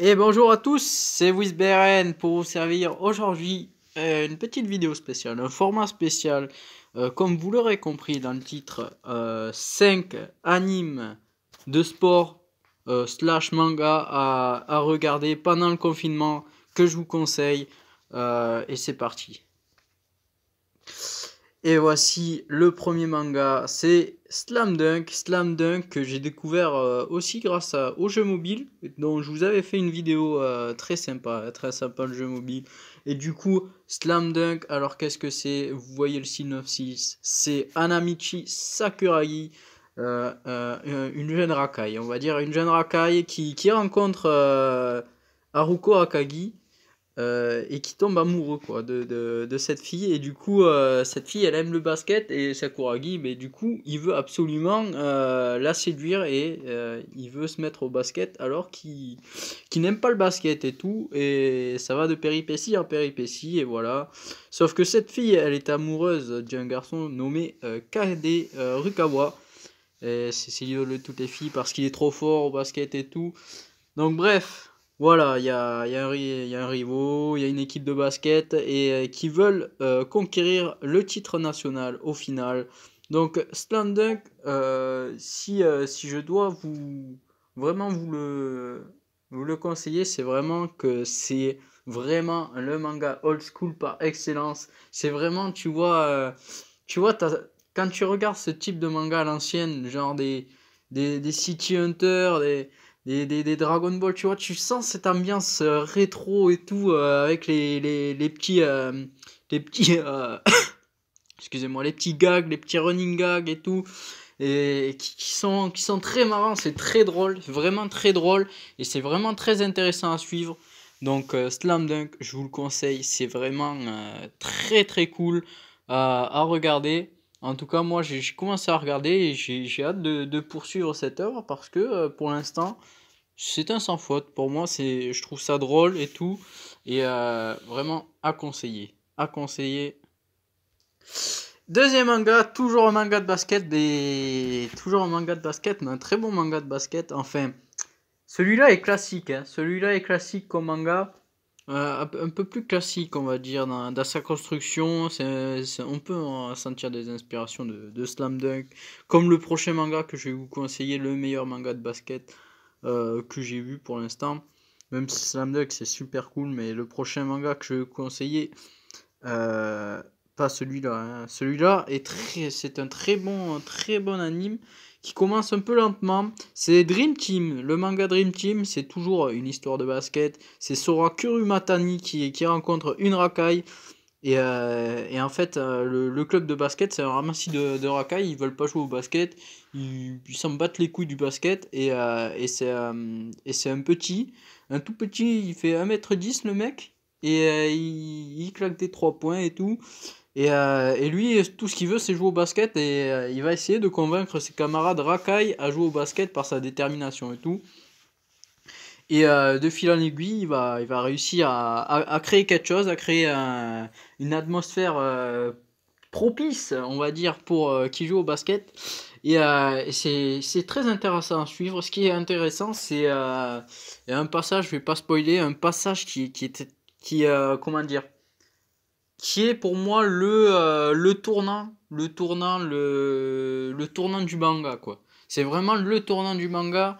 Et bonjour à tous, c'est Wisberen pour vous servir aujourd'hui euh, une petite vidéo spéciale, un format spécial. Euh, comme vous l'aurez compris dans le titre, 5 euh, animes de sport slash manga à, à, regarder pendant le confinement que je vous conseille. et c'est parti. Et voici le premier manga, c'est Slam Dunk, Slam Dunk que j'ai découvert euh, aussi grâce au jeu mobile, dont je vous avais fait une vidéo euh, très sympa, très sympa le jeu mobile. Et du coup, Slam Dunk, alors qu'est-ce que c'est Vous voyez le synopsis, c'est Anamichi Sakuragi, euh, une jeune racaille, on va dire une jeune racaille qui, qui rencontre Haruko Akagi, euh, et qui tombe amoureux de, cette fille. Et du coup, euh, cette fille, elle aime le basket et Sakuragi, mais du coup, il veut absolument euh, la séduire et il veut se mettre au basket alors qu'il qui n'aime pas le basket et tout. Et ça va de péripétie en péripétie et voilà. Sauf que cette fille, elle est amoureuse d'un garçon nommé Kade Rukawa. et C'est le de toutes les filles parce qu'il est trop fort au basket et tout. Donc bref, voilà, il y a, un rival, il y a une équipe de basket et euh, qui veulent euh, conquérir le titre national au final. Donc Slam euh, si, si, je dois vous vraiment vous le, vous le conseiller, c'est vraiment que c'est vraiment le manga old school par excellence. C'est vraiment, tu vois, tu vois quand tu regardes ce type de manga à l'ancienne, genre des, des City Hunter, des des, Dragon Ball, tu vois, tu sens cette ambiance euh, rétro et tout, euh, avec les, petits... les petits... Euh, excusez-moi, les petits gags, les petits running gags et tout et qui, sont, qui sont très marrants, c'est très drôle, vraiment très drôle, et c'est vraiment très intéressant à suivre. Donc Slam Dunk, je vous le conseille, c'est vraiment très très cool à regarder. En tout cas, moi j'ai commencé à regarder et j'ai hâte de, de, poursuivre cette œuvre parce que pour l'instant, c'est un sans faute. Pour moi, c'est, je trouve ça drôle et tout. Et euh, vraiment à conseiller. À conseiller. Deuxième manga, toujours un manga de basket, des... toujours un manga de basket, mais un très bon manga de basket. Enfin, celui-là est classique. Hein. Celui-là est classique comme manga. Euh, un peu plus classique, on va dire, dans, sa construction. on peut sentir des inspirations de Slam Dunk. Comme le prochain manga que je vais vous conseiller, le meilleur manga de basket. Euh, que j'ai vu pour l'instant. Même si Slam Dunk c'est super cool, mais le prochain manga que je vais conseiller, euh, pas celui-là. Hein. Celui-là est très, c'est un très bon, très bon anime qui commence un peu lentement. C'est Dream Team. Le manga Dream Team, c'est toujours une histoire de basket. C'est Sora Kurumatani qui, qui rencontre une racaille. Et, euh, et en fait, euh, le, club de basket, c'est un ramassis de, de racailles. Ils veulent pas jouer au basket. Ils s'en battent les couilles du basket. Et, euh, et c'est un petit. Un tout petit, il fait 1m10 le mec. Et il, claque des 3 points et tout. Et, et, lui, tout ce qu'il veut, c'est jouer au basket et il va essayer de convaincre ses camarades racailles à jouer au basket par sa détermination et tout. Et euh, de fil en aiguille, il va, il va réussir à, à, créer quelque chose, à créer une atmosphère euh, propice, on va dire, pour euh, qui joue au basket. Et, c'est très intéressant à suivre. Ce qui est intéressant, c'est un passage, je vais pas spoiler, un passage qui, qui était, qui, comment dire, qui est pour moi le, le tournant, le tournant, le, le tournant du manga, quoi. C'est vraiment le tournant du manga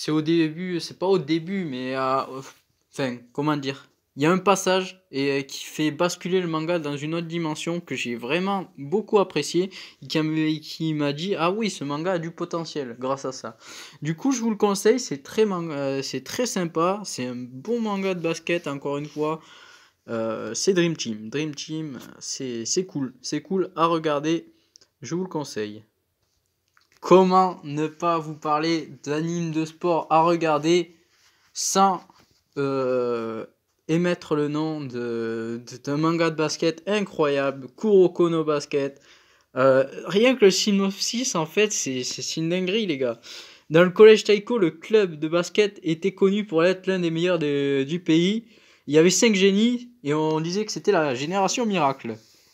c'est au début, c'est pas au début, mais à euh, enfin, comment dire, il y a un passage et, euh, qui fait basculer le manga dans une autre dimension que j'ai vraiment beaucoup apprécié et qui m'a dit ah oui ce manga a du potentiel grâce à ça du coup je vous le conseille c'est très euh, c'est très sympa c'est un bon manga de basket encore une fois c'est Dream Team Dream Team c'est cool c'est cool à regarder je vous le conseille Comment ne pas vous parler d'animes de sport à regarder sans euh, émettre le nom d'un de, de, manga de basket incroyable, Kuroko no Basket. Euh, rien que le synopsis, en fait, c'est une dinguerie, les gars. Dans le collège Taiko, le club de basket était connu pour être l'un des meilleurs du pays. Il y avait cinq génies et on disait que c'était la génération miracle.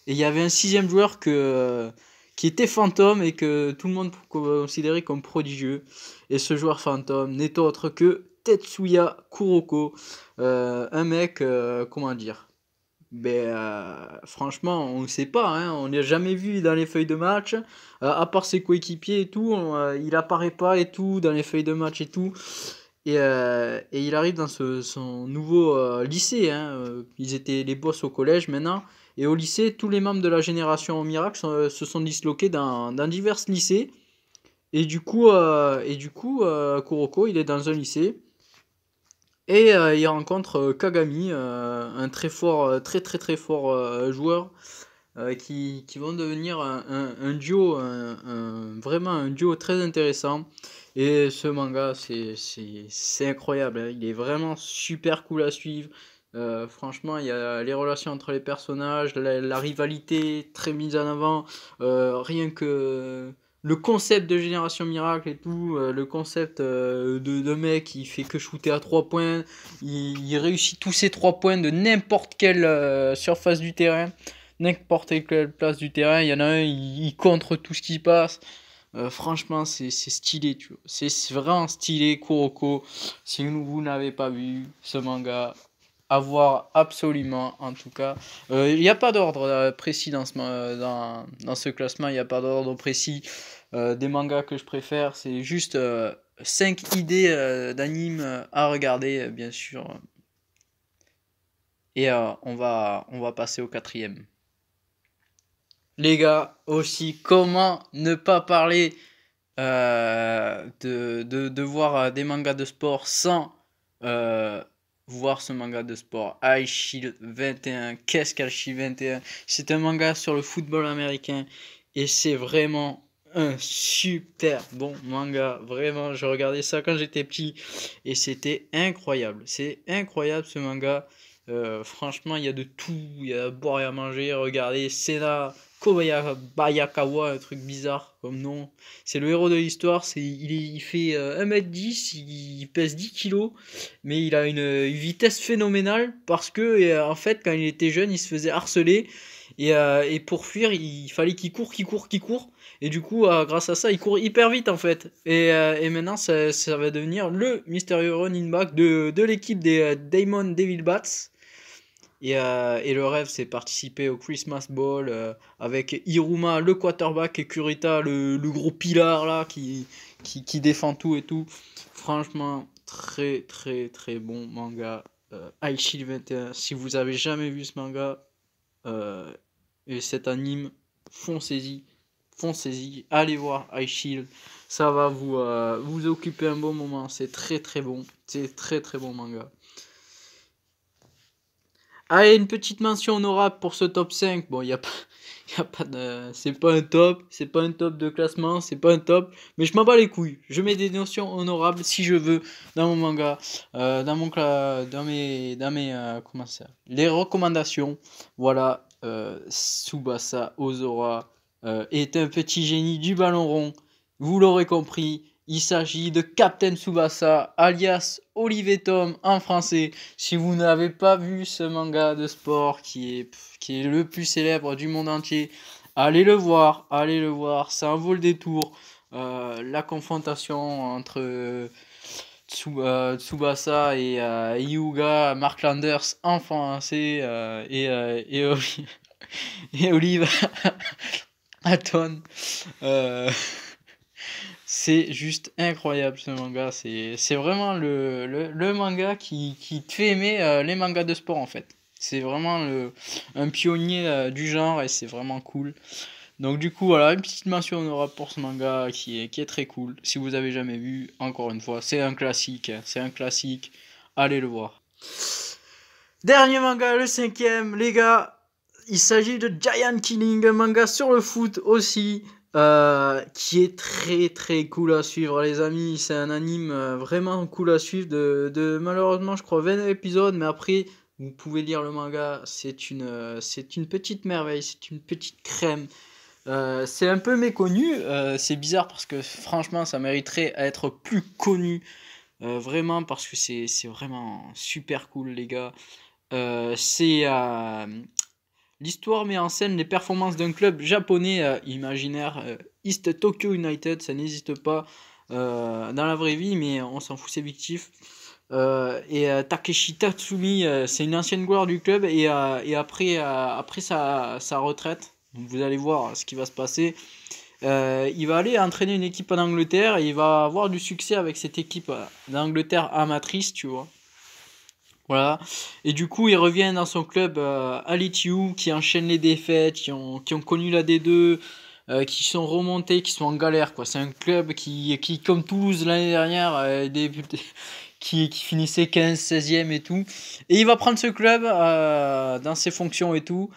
Et il y avait un sixième joueur que. Euh, qui était fantôme et que tout le monde considérait comme prodigieux. Et ce joueur fantôme n'est autre que Tetsuya Kuroko, euh, un mec, euh, comment dire ben, euh, franchement, on ne sait pas, hein, on l'a jamais vu dans les feuilles de match, à part ses coéquipiers et tout, il apparaît pas et tout dans les feuilles de match et tout. Et, il arrive dans son nouveau lycée. Hein. Ils étaient les boss au collège maintenant. Et au lycée, tous les membres de la génération miracle se sont disloqués dans, divers lycées. Et du coup, euh, et du coup euh, Kuroko, il est dans un lycée. Et euh, il rencontre Kagami, un très fort, très très très fort joueur, qui, qui, vont devenir un, duo, vraiment un duo très intéressant. Et ce manga, c'est incroyable, hein. il est vraiment super cool à suivre. Euh, franchement, il y a les relations entre les personnages, la, rivalité très mise en avant, euh, rien que le concept de Génération Miracle et tout, euh, le concept de, de, mec qui fait que shooter à 3 points, il, réussit tous ses 3 points de n'importe quelle surface du terrain, n'importe quelle place du terrain, il y en a un, il, contre tout ce qui passe. franchement, c'est stylé, tu vois. C'est vraiment stylé, Kuroko. Si vous n'avez pas vu ce manga, avoir absolument, en tout cas. Il euh, n'y euh, a pas d'ordre précis dans ce, dans, dans ce classement, il n'y a pas d'ordre précis des mangas que je préfère, c'est juste 5 euh, idées d'animes à regarder, bien sûr. Et on, va, on va passer au quatrième. Les gars, aussi, comment ne pas parler de, voir des mangas de sport sans voir ce manga de sport. Aichi 21, qu'est-ce qu'Aichi 21 C'est un manga sur le football américain et c'est vraiment un super bon manga. Vraiment, je regardais ça quand j'étais petit et c'était incroyable. C'est incroyable ce manga. Euh, franchement, il y a de tout, il y a à boire et à manger. Regardez, c'est là, Kobayakawa, un truc bizarre comme nom. C'est le héros de l'histoire, c'est il, fait 1m10, euh, il, pèse 10 kg, mais il a une, vitesse phénoménale parce que euh, en fait quand il était jeune, il se faisait harceler euh, et, pour fuir, il fallait qu'il court, qu'il court, qu'il court. Et du coup, grâce à ça, il court hyper vite en fait. Et, maintenant, ça, ça, va devenir le mystérieux running back de, de l'équipe des Damon Devil Bats. Euh, et, le rêve, c'est participer au Christmas Ball euh, avec Iruma, le quarterback, et Kurita, le, gros pilar là, qui, défend tout et tout. Franchement, très très très bon manga. Euh, Aichi 21, si vous avez jamais vu ce manga euh, et cet anime, foncez-y. Foncez-y, allez voir shield ça va vous, vous occuper un bon moment, c'est très très bon, c'est très très bon manga. Allez, une petite mention honorable pour ce top 5. Bon, il n'y a pas. Y a pas de... C'est pas un top, c'est pas un top de classement, c'est pas un top, mais je m'en bats les couilles. Je mets des notions honorables si je veux dans mon manga, euh, dans mon dans mes, dans mes euh, comment ça, les recommandations. Voilà, euh, Subasa Ozora euh, est un petit génie du ballon rond. Vous l'aurez compris, il s'agit de Captain Tsubasa, alias Tom en français. Si vous n'avez pas vu ce manga de sport qui est, qui est le plus célèbre du monde entier, allez le voir, allez le voir, c'est un vol détour. Euh, la confrontation entre euh, Tsubasa et euh, Yuga, Mark Landers en français et, et, et C'est juste incroyable ce manga. C'est vraiment le, manga qui, te fait aimer euh, les mangas de sport en fait. C'est vraiment un pionnier euh, du genre et c'est vraiment cool. Donc du coup, voilà, une petite mention honorable pour ce manga qui est, qui est très cool. Si vous avez jamais vu, encore une fois, c'est un classique. Hein. c'est un classique. Allez le voir. Dernier manga, le cinquième, les gars. Il s'agit de Giant Killing, un manga sur le foot aussi. Euh, qui est très très cool à suivre les amis. C'est un anime euh, vraiment cool à suivre de, de, malheureusement je crois 20 épisodes, mais après vous pouvez lire le manga. C'est une, euh, c'est une petite merveille, c'est une petite crème. c'est un peu méconnu, c'est bizarre parce que franchement ça mériterait à être plus connu. vraiment parce que c'est, c'est vraiment super cool les gars. c'est L'histoire met en scène les performances d'un club japonais euh, imaginaire, euh, East Tokyo United, ça n'existe pas euh, dans la vraie vie, mais on s'en fout, c'est fictif. et Takeshi Tatsumi, c'est une ancienne gloire du club, et, après, sa, sa retraite, vous allez voir ce qui va se passer, il va aller entraîner une équipe en Angleterre, et il va avoir du succès avec cette équipe d'Angleterre amatrice, tu vois. Voilà. Et du coup, il revient dans son club euh, à qui enchaîne les défaites, qui ont, qui ont connu la D2, euh, qui sont remontés, qui sont en galère. Quoi. C'est un club qui, qui, comme Toulouse l'année dernière, euh, qui, qui, finissait 15, 16e et tout. Et il va prendre ce club euh, dans ses fonctions et tout.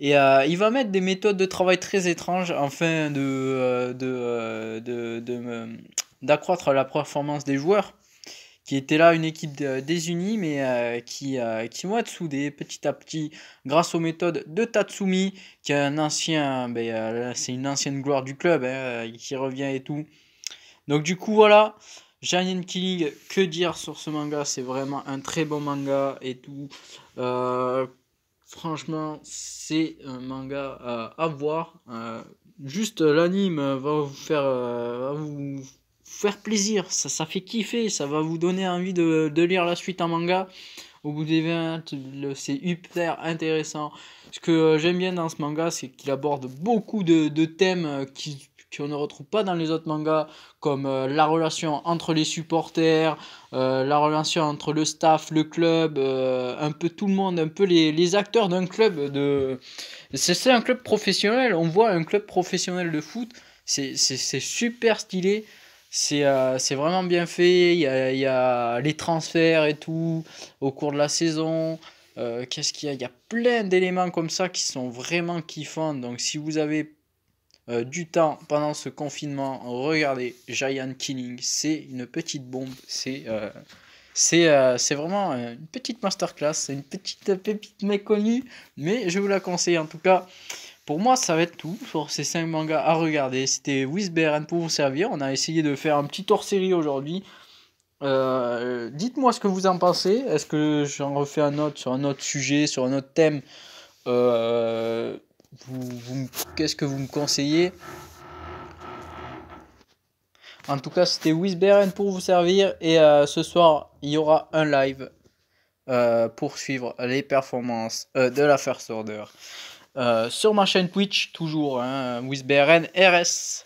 Et il va mettre des méthodes de travail très étranges afin de, de, de, d'accroître la performance des joueurs qui était là une équipe désunie, mais euh, qui, euh, qui vont être soudés petit à petit grâce aux méthodes de Tatsumi, qui est un ancien, ben, euh, c'est une ancienne gloire du club, hein, qui revient et tout. Donc du coup voilà, Giant Killing, que dire sur ce manga C'est vraiment un très bon manga et tout. franchement, c'est un manga à voir. juste l'anime va vous faire, faire plaisir, ça, ça fait kiffer, ça va vous donner envie de, lire la suite en manga. Au bout des 20, c'est hyper intéressant. Ce que euh, j'aime bien dans ce manga, c'est qu'il aborde beaucoup de, thèmes euh, qui qu'on ne retrouve pas dans les autres mangas, comme euh, la relation entre les supporters, la relation entre le staff, le club, un peu tout le monde, un peu les, les acteurs d'un club. De... C'est un club professionnel, on voit un club professionnel de foot, c'est super stylé. Euh, c'est vraiment bien fait. Il y, a, les transferts et tout au cours de la saison. Euh, qu'est-ce qu'il y a Il y a plein d'éléments comme ça qui sont vraiment kiffants. Donc si vous avez euh, du temps pendant ce confinement, regardez Giant Killing. C'est une petite bombe. C'est c'est vraiment une petite masterclass. C'est une petite pépite méconnue. Mais je vous la conseille en tout cas. Pour moi, ça va être tout pour ces 5 mangas à regarder. C'était Whisberen pour vous servir. On a essayé de faire un petit hors série aujourd'hui. Euh, dites-moi ce que vous en pensez. Est-ce que j'en refais un autre sur un autre sujet, sur un autre thème euh, Qu'est-ce que vous me conseillez En tout cas, c'était Whisberen pour vous servir. Et euh, ce soir, il y aura un live pour suivre les performances de la First Order. Euh, sur ma chaîne Twitch, toujours, hein, RS.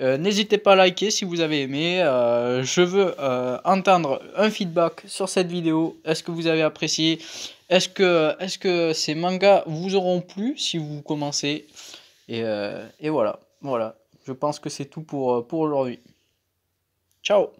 Euh, n'hésitez pas à liker si vous avez aimé. Euh, je veux entendre un feedback sur cette vidéo. Est-ce que vous avez apprécié Est-ce que, est -ce que ces mangas vous auront plu si vous commencez et, et voilà, voilà. Je pense que c'est tout pour, pour aujourd'hui. Ciao